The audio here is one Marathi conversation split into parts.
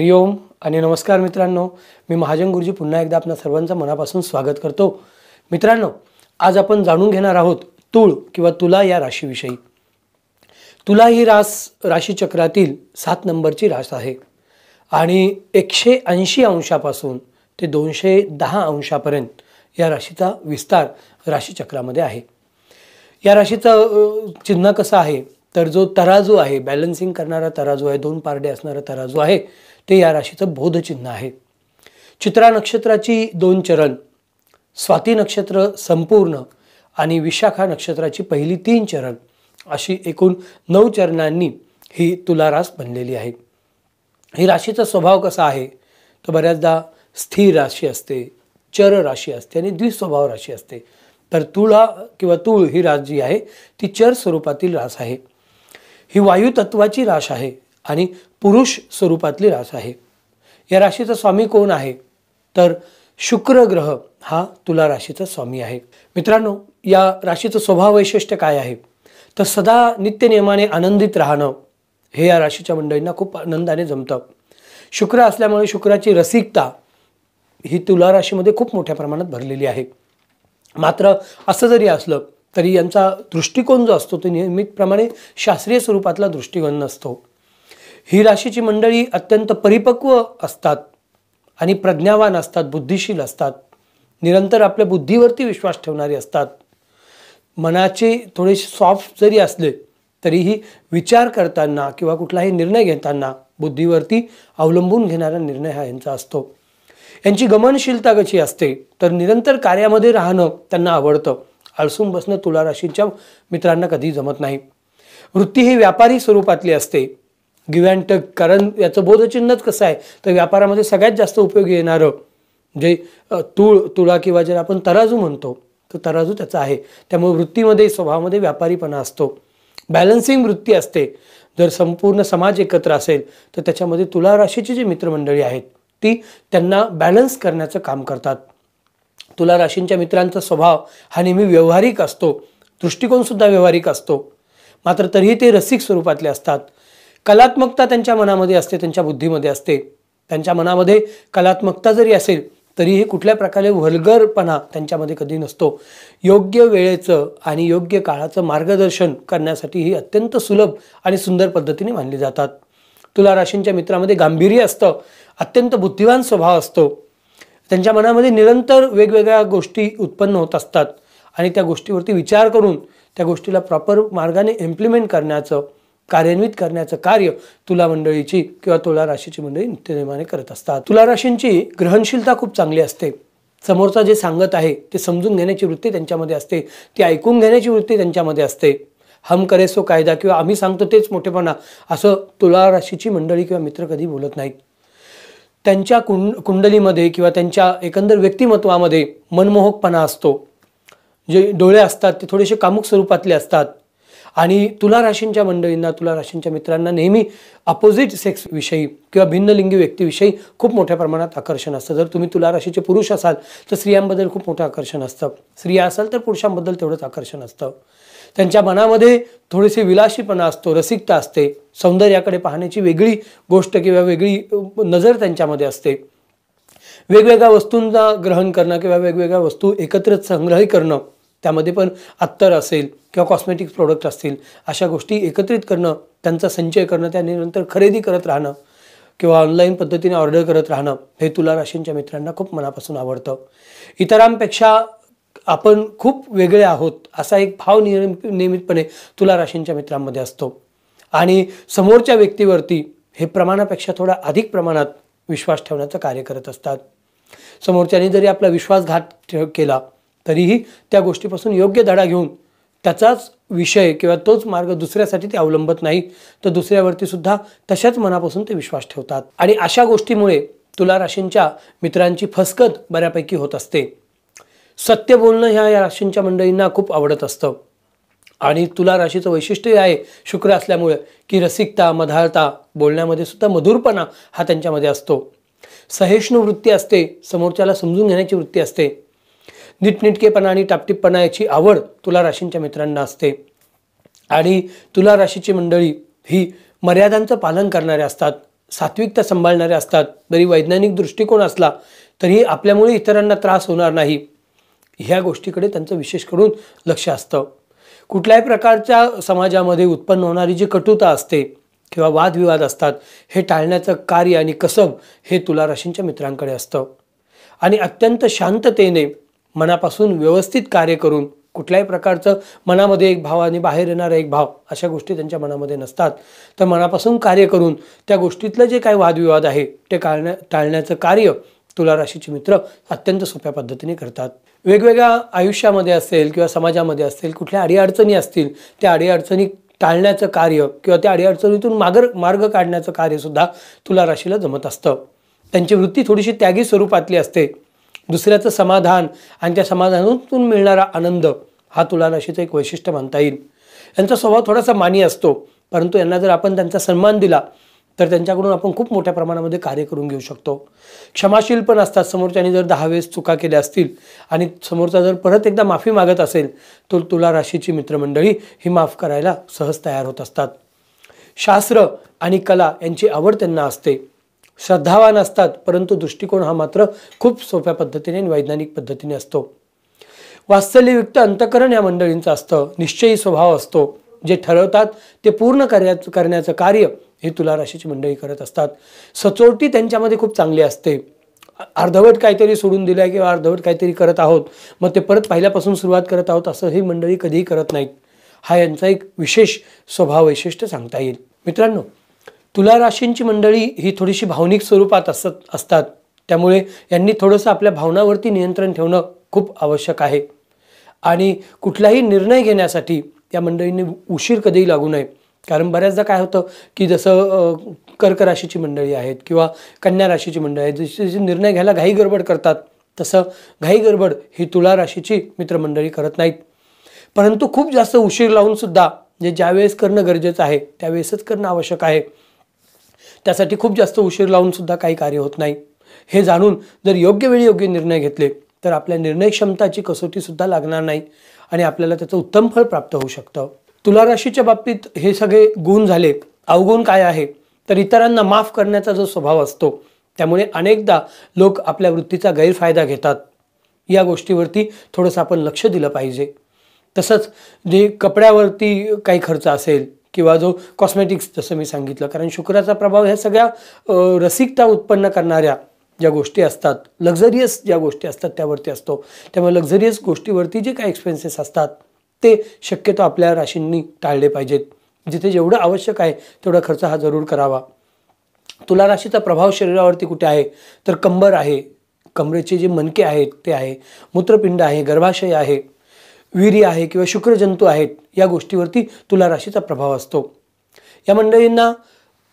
हरिओम आणि नमस्कार मित्रांनो मी महाजन गुरुजी पुन्हा एकदा आपल्या सर्वांचं मनापासून स्वागत करतो मित्रांनो आज आपण जाणून घेणार आहोत तुळ किंवा तुला या राशीविषयी तुला ही रास राशीचक्रातील सात नंबरची रास आहे आणि एकशे ऐंशी अंशापासून ते दोनशे दहा अंशापर्यंत या राशीचा विस्तार राशीचक्रामध्ये आहे या राशीचं चिन्ह कसं आहे तर जो तराजू आहे बॅलन्सिंग करणारा तराजू आहे दोन पारडे असणारा तराजू आहे ते या राशीचं बोधचिन्ह आहे चित्रा नक्षत्राची दोन चरण स्वाती नक्षत्र संपूर्ण आणि विशाखा नक्षत्राची पहिली तीन चरण अशी एकूण नऊ चरणांनी ही तुला रास बनलेली आहे ही राशीचा स्वभाव कसा आहे तर बऱ्याचदा स्थिर राशी असते चर राशी असते आणि द्विस्वभाव राशी असते तर तुळा किंवा तुळ ही रास जी आहे ती चर स्वरूपातील रास आहे ही वायुतत्वाची रास आहे आणि पुरुष स्वरूपातली रास आहे या राशीचा स्वामी कोण आहे तर शुक्र ग्रह हा तुला राशीचा स्वामी आहे मित्रांनो या राशीचं स्वभाव वैशिष्ट्य काय आहे तर सदा नित्यनियमाने आनंदित राहणं हे या राशीच्या मंडळींना खूप आनंदाने जमतं शुक्र असल्यामुळे शुक्राची रसिकता ही तुला राशीमध्ये खूप मोठ्या प्रमाणात भरलेली आहे मात्र असं जरी असलं तरी यांचा दृष्टिकोन जो असतो तो नियमितप्रमाणे शास्त्रीय स्वरूपातला दृष्टिकोन नसतो ही राशीची मंडळी अत्यंत परिपक्व असतात आणि प्रज्ञावान असतात बुद्धिशील असतात निरंतर आपल्या बुद्धीवरती विश्वास ठेवणारी असतात मनाचे थोडेसे सॉफ्ट जरी असले तरीही विचार करताना किंवा कुठलाही निर्णय घेताना बुद्धीवरती अवलंबून घेणारा निर्णय हा यांचा असतो यांची गमनशीलता कशी असते तर निरंतर कार्यामध्ये राहणं त्यांना आवडतं आळसून बसणं तुला राशींच्या मित्रांना कधी जमत नाही वृत्ती ही व्यापारी स्वरूपातली असते टक कारण याचं बोधचिन्हच कसं आहे तर व्यापारामध्ये सगळ्यात जास्त उपयोगी येणारं जे तुळ तुळा किंवा जर आपण तराजू म्हणतो तो तराजू त्याचा आहे त्यामुळे वृत्तीमध्ये स्वभावामध्ये व्यापारीपणा असतो बॅलन्सिंग वृत्ती असते जर संपूर्ण समाज एकत्र असेल तर त्याच्यामध्ये तुला राशीची जी मित्रमंडळी आहेत ती त्यांना बॅलन्स करण्याचं काम करतात तुला राशींच्या मित्रांचा स्वभाव हा नेहमी व्यवहारिक असतो दृष्टिकोनसुद्धा व्यवहारिक असतो मात्र तरीही ते रसिक स्वरूपातले असतात कलात्मकता त्यांच्या मनामध्ये असते त्यांच्या बुद्धीमध्ये असते त्यांच्या मनामध्ये कलात्मकता जरी असेल तरीही कुठल्या प्रकारे व्हलगरपणा त्यांच्यामध्ये कधी नसतो योग्य वेळेचं आणि योग्य काळाचं मार्गदर्शन करण्यासाठी ही अत्यंत सुलभ आणि सुंदर पद्धतीने मानली जातात तुला राशींच्या मित्रामध्ये गांभीर्य असतं अत्यंत बुद्धिवान स्वभाव असतो त्यांच्या मनामध्ये निरंतर वेगवेगळ्या गोष्टी उत्पन्न होत असतात आणि त्या गोष्टीवरती विचार करून त्या गोष्टीला प्रॉपर मार्गाने इम्प्लिमेंट करण्याचं कार्यान्वित करण्याचं कार्य तुला मंडळीची किंवा तुला राशीची मंडळी नित्यनियमाने करत असतात तुला राशींची ग्रहणशीलता खूप चांगली असते समोरचा जे सांगत आहे ते समजून घेण्याची वृत्ती त्यांच्यामध्ये असते ती ऐकून घेण्याची वृत्ती त्यांच्यामध्ये असते हम करेसो कायदा किंवा आम्ही सांगतो तेच मोठेपणा असं तुला राशीची मंडळी किंवा मित्र कधी बोलत नाहीत त्यांच्या कुंड कुंडलीमध्ये किंवा त्यांच्या एकंदर व्यक्तिमत्वामध्ये मनमोहकपणा असतो जे डोळे असतात ते थोडेसे कामुक स्वरूपातले असतात आणि तुला राशींच्या मंडळींना तुला राशींच्या मित्रांना नेहमी अपोजिट सेक्सविषयी किंवा भिन्नलिंगी व्यक्तीविषयी खूप मोठ्या प्रमाणात आकर्षण असतं जर तुम्ही तुला राशीचे पुरुष असाल तर स्त्रियांबद्दल खूप मोठं आकर्षण असतं स्त्रिया असाल तर पुरुषांबद्दल तेवढंच आकर्षण असतं त्यांच्या मनामध्ये थोडीशी विलासीपणा असतो रसिकता असते सौंदर्याकडे पाहण्याची वेगळी गोष्ट किंवा वेगळी नजर त्यांच्यामध्ये असते वेगवेगळ्या वस्तूंना ग्रहण करणं किंवा वेगवेगळ्या वस्तू एकत्रित संग्रही करणं त्यामध्ये पण अत्तर असेल किंवा कॉस्मेटिक्स प्रोडक्ट असतील अशा गोष्टी एकत्रित करणं त्यांचा संचय करणं त्यानंतर खरेदी करत राहणं किंवा ऑनलाईन पद्धतीने ऑर्डर करत राहणं हे तुला राशींच्या मित्रांना खूप मनापासून आवडतं इतरांपेक्षा आपण खूप वेगळे आहोत असा एक भाव नियम नियमितपणे तुला राशींच्या मित्रांमध्ये असतो आणि समोरच्या व्यक्तीवरती हे प्रमाणापेक्षा थोडा अधिक प्रमाणात विश्वास ठेवण्याचं कार्य करत असतात समोरच्याने जरी आपला विश्वासघात केला तरीही त्या गोष्टीपासून योग्य धडा घेऊन त्याचाच विषय किंवा तोच मार्ग दुसऱ्यासाठी ते अवलंबत नाही तर दुसऱ्यावरती सुद्धा तशाच मनापासून ते विश्वास ठेवतात आणि अशा गोष्टीमुळे तुला राशींच्या मित्रांची फसकत बऱ्यापैकी होत असते सत्य बोलणं ह्या या राशींच्या मंडळींना खूप आवडत असतं आणि तुला राशीचं वैशिष्ट्य आहे शुक्र असल्यामुळे की रसिकता मधाळता बोलण्यामध्ये सुद्धा मधुरपणा हा त्यांच्यामध्ये असतो सहिष्णू वृत्ती असते समोरच्याला समजून घेण्याची वृत्ती असते नीटनेटकेपणा आणि टापटिपणा याची आवड तुला राशींच्या मित्रांना असते आणि तुला राशीची मंडळी ही मर्यादांचं पालन करणारे असतात सात्विकता सांभाळणारे असतात जरी वैज्ञानिक दृष्टिकोन असला तरी आपल्यामुळे इतरांना त्रास होणार नाही ह्या गोष्टीकडे त्यांचं विशेष करून लक्ष असतं कुठल्याही प्रकारच्या समाजामध्ये उत्पन्न होणारी जी कटुता असते किंवा वादविवाद असतात हे टाळण्याचं कार्य आणि कसब हे तुला राशींच्या मित्रांकडे असतं आणि अत्यंत शांततेने मनापासून व्यवस्थित कार्य करून कुठल्याही प्रकारचं मनामध्ये एक भाव आणि बाहेर येणारा एक भाव अशा गोष्टी त्यांच्या मनामध्ये नसतात तर मनापासून कार्य करून त्या गोष्टीतलं जे काही वादविवाद आहे ते टाळण्या टाळण्याचं कार्य तुला राशीचे मित्र अत्यंत सोप्या पद्धतीने करतात वेगवेगळ्या आयुष्यामध्ये असेल किंवा समाजामध्ये असेल कुठल्या अडीअडचणी असतील त्या अडीअडचणी टाळण्याचं कार्य किंवा त्या अडीअडचणीतून मागर मार्ग काढण्याचं कार्यसुद्धा तुला राशीला जमत असतं त्यांची वृत्ती थोडीशी त्यागी स्वरूपातली असते दुसऱ्याचं समाधान आणि त्या समाधानातून मिळणारा आनंद हा तुला राशीचं एक वैशिष्ट्य म्हणता येईल यांचा स्वभाव थोडासा मानी असतो परंतु यांना जर आपण त्यांचा सन्मान दिला तर त्यांच्याकडून आपण खूप मोठ्या प्रमाणामध्ये कार्य करून घेऊ शकतो क्षमाशील पण असतात समोरच्याने जर दहा वेळेस चुका केल्या असतील आणि समोरचा जर परत एकदा माफी मागत असेल तर तुला राशीची मित्रमंडळी ही माफ करायला सहज तयार होत असतात शास्त्र आणि कला यांची आवड त्यांना असते श्रद्धावान असतात परंतु दृष्टिकोन हा मात्र खूप सोप्या पद्धतीने आणि वैज्ञानिक पद्धतीने असतो वास्तल्ययुक्त अंतकरण या मंडळींचं असतं निश्चयी स्वभाव असतो जे ठरवतात ते पूर्ण करायचं करण्याचं कार्य हे तुला राशीची मंडळी करत असतात सचोटी त्यांच्यामध्ये खूप चांगली असते अर्धवट काहीतरी सोडून दिलं आहे किंवा अर्धवट काहीतरी करत आहोत मग ते परत पहिल्यापासून सुरुवात करत आहोत असं ही मंडळी कधीही करत नाहीत हा यांचा एक विशेष स्वभाव वैशिष्ट्य सांगता येईल मित्रांनो तुला राशींची मंडळी ही थोडीशी भावनिक स्वरूपात असत असतात त्यामुळे यांनी थोडंसं आपल्या भावनावरती नियंत्रण ठेवणं खूप आवश्यक आहे आणि कुठलाही निर्णय घेण्यासाठी या मंडळींनी उशीर कधीही लागू नये कारण बऱ्याचदा काय होतं की जसं कर्क राशीची मंडळी आहेत किंवा कन्या राशीची मंडळी आहेत जशी जसे निर्णय घ्यायला घाई गडबड करतात तसं घाई गडबड ही तुला राशीची मित्रमंडळी करत नाहीत परंतु खूप जास्त उशीर लावून सुद्धा जे ज्यावेळेस करणं गरजेचं आहे त्यावेळेसच करणं आवश्यक आहे त्यासाठी खूप जास्त उशीर लावूनसुद्धा काही कार्य होत नाही हे जाणून जर योग्य वेळी योग्य निर्णय घेतले तर आपल्या निर्णय क्षमताची कसोटीसुद्धा लागणार नाही आणि आपल्याला त्याचं उत्तम फळ प्राप्त होऊ शकतं तुला राशीच्या बाबतीत हे सगळे गुण झाले अवगुण काय आहे तर इतरांना माफ करण्याचा जो स्वभाव असतो त्यामुळे अनेकदा लोक आपल्या वृत्तीचा गैरफायदा घेतात या गोष्टीवरती थोडंसं आपण लक्ष दिलं पाहिजे तसंच जे कपड्यावरती काही खर्च असेल किंवा जो कॉस्मेटिक्स जसं मी सांगितलं कारण शुक्राचा प्रभाव ह्या सगळ्या रसिकता उत्पन्न करणाऱ्या ज्या गोष्टी असतात लक्झरियस ज्या गोष्टी असतात त्यावरती असतो त्यामुळे लक्झरियस गोष्टीवरती जे काही एक्सपेन्सेस असतात ते शक्यतो आपल्या राशींनी टाळले पाहिजेत जिथे जेवढं आवश्यक आहे तेवढा खर्च हा जरूर करावा तुला राशीचा प्रभाव शरीरावरती कुठे आहे तर कंबर आहे कमरेचे जे मनके आहेत ते आहे मूत्रपिंड आहे गर्भाशय आहे विहिरी आहे किंवा शुक्रजंतू आहेत या गोष्टीवरती तुला राशीचा प्रभाव असतो या मंडळींना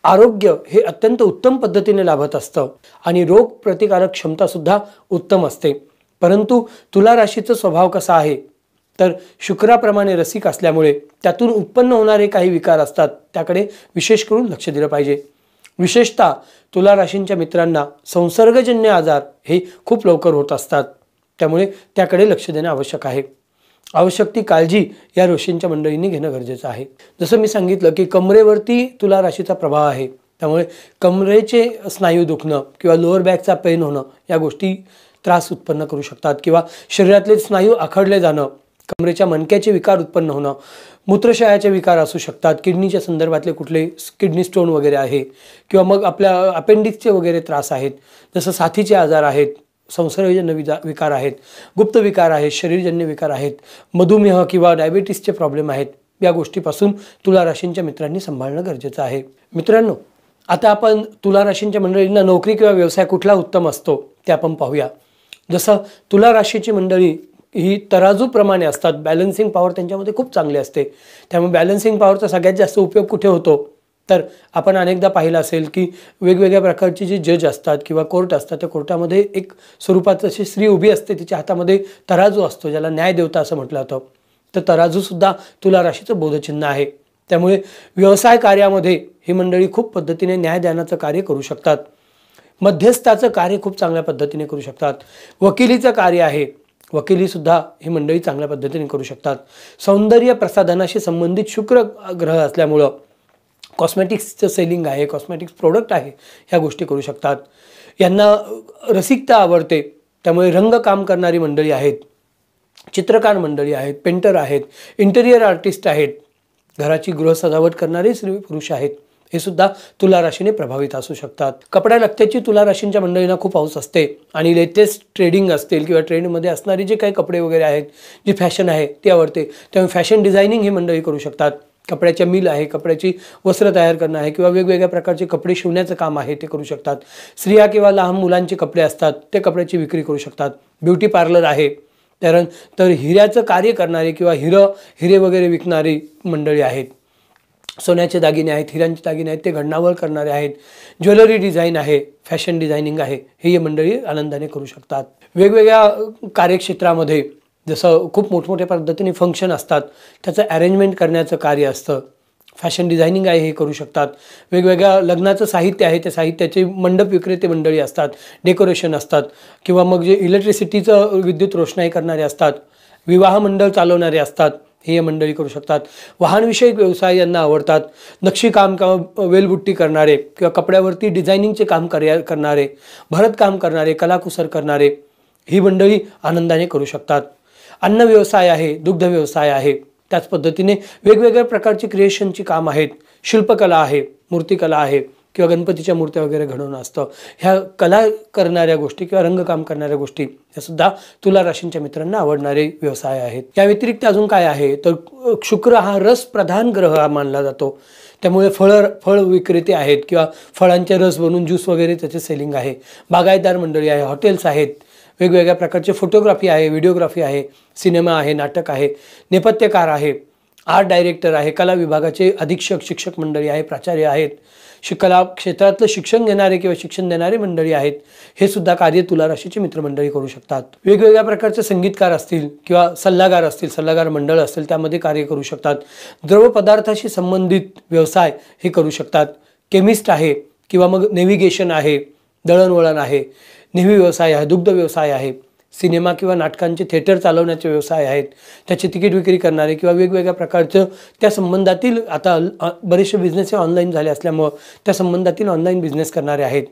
आरोग्य हे अत्यंत उत्तम पद्धतीने लाभत असतं आणि रोग प्रतिकारक क्षमतासुद्धा उत्तम असते परंतु तुला राशीचा स्वभाव कसा आहे तर शुक्राप्रमाणे रसिक असल्यामुळे त्यातून उत्पन्न होणारे काही विकार असतात त्याकडे विशेष करून लक्ष दिलं पाहिजे विशेषतः तुला राशींच्या मित्रांना संसर्गजन्य आजार हे खूप लवकर होत असतात त्यामुळे त्याकडे लक्ष देणं आवश्यक आहे आवश्यक ती काळजी या ऋषींच्या मंडळींनी घेणं गरजेचं आहे जसं मी सांगितलं की कमरेवरती तुला राशीचा प्रभाव आहे त्यामुळे कमरेचे स्नायू दुखणं किंवा लोअर बॅकचा पेन होणं या गोष्टी त्रास उत्पन्न करू शकतात किंवा शरीरातले स्नायू आखडले जाणं कमरेच्या मणक्याचे विकार उत्पन्न होणं मूत्रशयाचे विकार असू शकतात किडनीच्या संदर्भातले कुठले किडनी स्टोन वगैरे आहे किंवा मग आपल्या अपेंडिक्सचे वगैरे त्रास आहेत जसं साथीचे आजार आहेत संसर्गजन्य विजा विकार आहेत गुप्त विकार आहेत शरीरजन्य विकार आहेत मधुमेह किंवा डायबिटीसचे प्रॉब्लेम आहेत या गोष्टीपासून तुला राशींच्या मित्रांनी सांभाळणं गरजेचं आहे मित्रांनो आता आपण तुला राशींच्या मंडळींना नोकरी किंवा व्यवसाय कुठला उत्तम असतो ते आपण पाहूया जसं तुला राशीची मंडळी ही तराजूप्रमाणे असतात बॅलन्सिंग पॉवर त्यांच्यामध्ये खूप चांगली असते त्यामुळे बॅलन्सिंग पॉवरचा सगळ्यात जास्त उपयोग कुठे होतो तर आपण अनेकदा पाहिलं असेल की वेगवेगळ्या प्रकारचे जे जज असतात किंवा कोर्ट असतात त्या कोर्टामध्ये एक स्वरूपात अशी स्त्री उभी असते तिच्या हातामध्ये तराजू असतो ज्याला न्याय देवता असं म्हटलं जातं तर तराजूसुद्धा तुला राशीचं बोधचिन्ह आहे त्यामुळे व्यवसाय कार्यामध्ये ही मंडळी खूप पद्धतीने न्यायदानाचं कार्य करू शकतात मध्यस्थाचं कार्य खूप चांगल्या पद्धतीने करू शकतात वकिलीचं कार्य आहे वकिलीसुद्धा ही मंडळी चांगल्या पद्धतीने करू शकतात सौंदर्य प्रसाधनाशी संबंधित शुक्र ग्रह असल्यामुळं कॉस्मेटिक्सचं सेलिंग आहे कॉस्मेटिक्स प्रोडक्ट आहे ह्या गोष्टी करू शकतात यांना रसिकता आवडते त्यामुळे रंगकाम करणारी मंडळी आहेत चित्रकार मंडळी आहेत पेंटर आहेत इंटेरियर आर्टिस्ट आहेत घराची गृहसजावट करणारे स्त्री पुरुष आहेत हे सुद्धा तुला राशीने प्रभावित असू शकतात कपड्या लगत्याची तुला राशींच्या मंडळींना खूप हौस असते आणि लेटेस्ट ट्रेडिंग असतील किंवा ट्रेंडमध्ये असणारे जे काही कपडे वगैरे आहेत जी फॅशन आहे ती आवडते त्यामुळे फॅशन डिझायनिंग ही मंडळी करू शकतात कपड्याच्या मिल आहे कपड्याची वस्त्र तयार करणं आहे किंवा वेगवेगळ्या प्रकारचे कपडे शिवण्याचं काम आहे ते करू शकतात स्त्रिया किंवा लहान मुलांचे कपडे असतात ते कपड्याची विक्री करू शकतात ब्युटी पार्लर आहे कारण तर हिऱ्याचं कार्य करणारे किंवा हिरं हिरे वगैरे विकणारी मंडळी आहेत सोन्याचे दागिने आहेत हिऱ्यांचे दागिने आहेत ते घडणावळ करणारे आहेत ज्वेलरी डिझाईन आहे फॅशन डिझायनिंग आहे हे मंडळी आनंदाने करू शकतात वेगवेगळ्या कार्यक्षेत्रामध्ये जसं खूप मोठमोठ्या पद्धतीने फंक्शन असतात त्याचं अरेंजमेंट करण्याचं कार्य असतं फॅशन डिझायनिंग आहे हे करू शकतात वेगवेगळ्या लग्नाचं साहित्य आहे त्या साहित्याचे मंडप विक्रेते मंडळी असतात डेकोरेशन असतात किंवा मग जे इलेक्ट्रिसिटीचं विद्युत रोषणाई करणारे असतात विवाह मंडळ चालवणारे असतात हे मंडळी करू शकतात वाहनविषयक व्यवसाय यांना आवडतात नक्षीकाम किंवा वेलबुट्टी करणारे किंवा कपड्यावरती डिझायनिंगचे काम करणारे भरतकाम करणारे कलाकुसर करणारे ही मंडळी आनंदाने करू शकतात अन्न व्यवसाय आहे दुग्ध व्यवसाय आहे त्याच पद्धतीने वेगवेगळ्या प्रकारची क्रिएशनची काम आहेत शिल्पकला आहे मूर्तिकला आहे किंवा गणपतीच्या मूर्त्या वगैरे घडवून असतं ह्या कला करणाऱ्या गोष्टी किंवा रंगकाम करणाऱ्या गोष्टी हे सुद्धा तुला राशींच्या मित्रांना आवडणारे व्यवसाय आहेत या व्यतिरिक्त अजून काय आहे तर शुक्र हा रस प्रधान ग्रह मानला जातो त्यामुळे फळ फळ विक्रेते आहेत किंवा फळांचे रस बनवून ज्यूस वगैरे त्याचे सेलिंग आहे बागायतदार मंडळी आहे हॉटेल्स आहेत वेगवेगळ्या प्रकारचे फोटोग्राफी आहे व्हिडिओग्राफी आहे सिनेमा आहे नाटक आहे नेपथ्यकार आहे आर्ट डायरेक्टर आहे कला विभागाचे अधीक्षक शिक्षक मंडळी आहे प्राचार्य आहेत शि कला क्षेत्रातलं शिक्षण घेणारे किंवा शिक्षण देणारे मंडळी आहेत हे सुद्धा कार्य तुला राशीचे मित्रमंडळी करू शकतात वेगवेगळ्या प्रकारचे संगीतकार असतील किंवा सल्लागार असतील सल्लागार मंडळ असतील त्यामध्ये कार्य करू शकतात द्रव पदार्थाशी संबंधित व्यवसाय हे करू शकतात केमिस्ट आहे किंवा मग नेव्हिगेशन आहे दळणवळण आहे नेहमी व्यवसाय आहे दुग्ध व्यवसाय आहे सिनेमा किंवा नाटकांचे थिएटर चालवण्याचे व्यवसाय आहेत त्याची तिकीट विक्री करणारे किंवा वेगवेगळ्या प्रकारचं त्या संबंधातील आता बरेचसे बिझनेस हे ऑनलाईन झाले असल्यामुळं त्या संबंधातील ऑनलाईन बिझनेस करणारे आहेत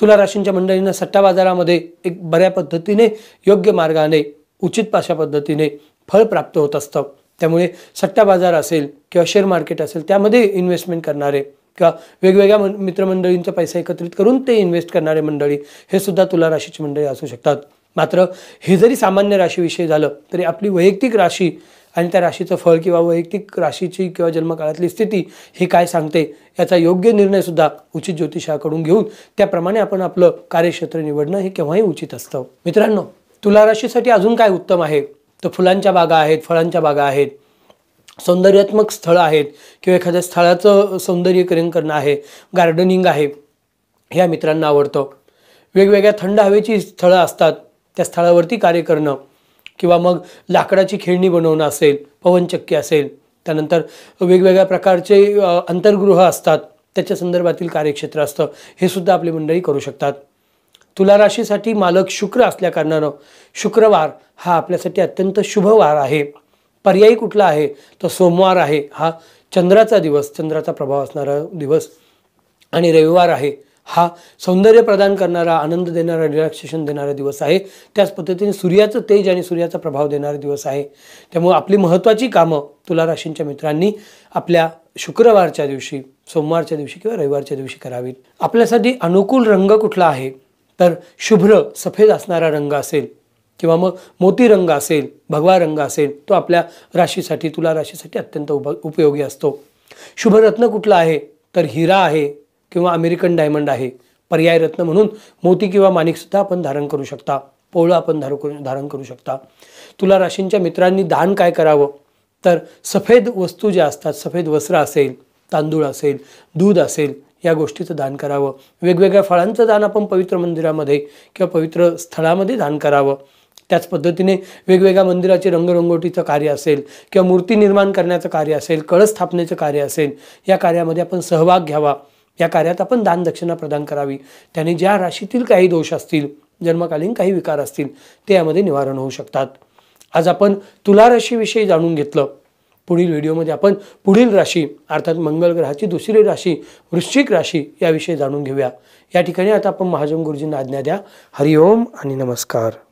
तुला राशींच्या मंडळींना सट्टा बाजारामध्ये एक बऱ्या पद्धतीने योग्य मार्गाने उचित पाशा पद्धतीने फळ प्राप्त होत असतं त्यामुळे सट्टा बाजार असेल किंवा शेअर मार्केट असेल त्यामध्ये इन्व्हेस्टमेंट करणारे किंवा वेगवेगळ्या मित्रमंडळींचा पैसा एकत्रित करून ते इन्व्हेस्ट करणारे मंडळी हे सुद्धा तुला राशीची मंडळी असू शकतात मात्र हे जरी सामान्य राशीविषयी झालं तरी आपली वैयक्तिक राशी आणि त्या राशीचं फळ किंवा वैयक्तिक राशीची किंवा जन्मकाळातली स्थिती ही काय सांगते याचा योग्य निर्णयसुद्धा उचित ज्योतिषाकडून घेऊन त्याप्रमाणे आपण आपलं कार्यक्षेत्र निवडणं हे केव्हाही उचित असतं मित्रांनो तुला राशीसाठी अजून काय उत्तम आहे तर फुलांच्या बागा आहेत फळांच्या बागा आहेत सौंदर्यात्मक स्थळं आहेत किंवा एखाद्या स्थळाचं सौंदर्यीकरण करणं आहे गार्डनिंग आहे ह्या मित्रांना आवडतं वेगवेगळ्या थंड हवेची स्थळं असतात त्या स्थळावरती कार्य करणं किंवा मग लाकडाची खेळणी बनवणं असेल पवनचक्की असेल त्यानंतर वेगवेगळ्या प्रकारचे अंतर्गृह असतात त्याच्या संदर्भातील कार्यक्षेत्र असतं हे सुद्धा आपली मंडळी करू शकतात तुला राशीसाठी मालक शुक्र असल्याकारणानं शुक्रवार हा आपल्यासाठी अत्यंत शुभवार आहे पर्यायी कुठला आहे तर सोमवार आहे हा चंद्राचा दिवस चंद्राचा प्रभाव असणारा दिवस आणि रविवार आहे हा सौंदर्य प्रदान करणारा आनंद देणारा रिलॅक्सेशन देणारा दिवस आहे त्याच पद्धतीने सूर्याचं तेज आणि सूर्याचा प्रभाव देणारा दिवस आहे त्यामुळे आपली महत्त्वाची कामं तुला राशींच्या मित्रांनी आपल्या शुक्रवारच्या दिवशी सोमवारच्या दिवशी किंवा रविवारच्या दिवशी करावीत आपल्यासाठी अनुकूल रंग कुठला आहे तर शुभ्र सफेद असणारा रंग असेल किंवा मग मोती रंग असेल भगवा रंग असेल तो आपल्या राशीसाठी तुला राशीसाठी अत्यंत उप उपयोगी असतो शुभरत्न कुठला आहे तर हिरा आहे किंवा अमेरिकन डायमंड आहे पर्याय रत्न म्हणून मोती किंवा माणिकसुद्धा आपण धारण करू शकता पोळं आपण धारू करू धारण करू शकता तुला राशींच्या मित्रांनी दान काय करावं तर सफेद वस्तू ज्या असतात सफेद वस्त्र असेल तांदूळ असेल दूध असेल या गोष्टीचं दान करावं वेगवेगळ्या फळांचं दान आपण पवित्र मंदिरामध्ये किंवा पवित्र स्थळामध्ये दान करावं त्याच पद्धतीने वेगवेगळ्या मंदिराचे रंगरंगोटीचं कार्य असेल किंवा मूर्ती निर्माण करण्याचं कार्य असेल कळस स्थापनेचं कार्य असेल या कार्यामध्ये आपण सहभाग घ्यावा या कार्यात आपण दानदक्षिणा प्रदान करावी त्याने ज्या राशीतील काही दोष असतील जन्मकालीन काही विकार असतील ते यामध्ये निवारण होऊ शकतात आज आपण तुला राशीविषयी जाणून घेतलं पुढील व्हिडिओमध्ये आपण पुढील राशी अर्थात मंगल ग्रहाची दुसरी राशी वृश्चिक राशी याविषयी जाणून घेऊया या ठिकाणी आता आपण महाजन गुरुजींना आज्ञा द्या हरिओम आणि नमस्कार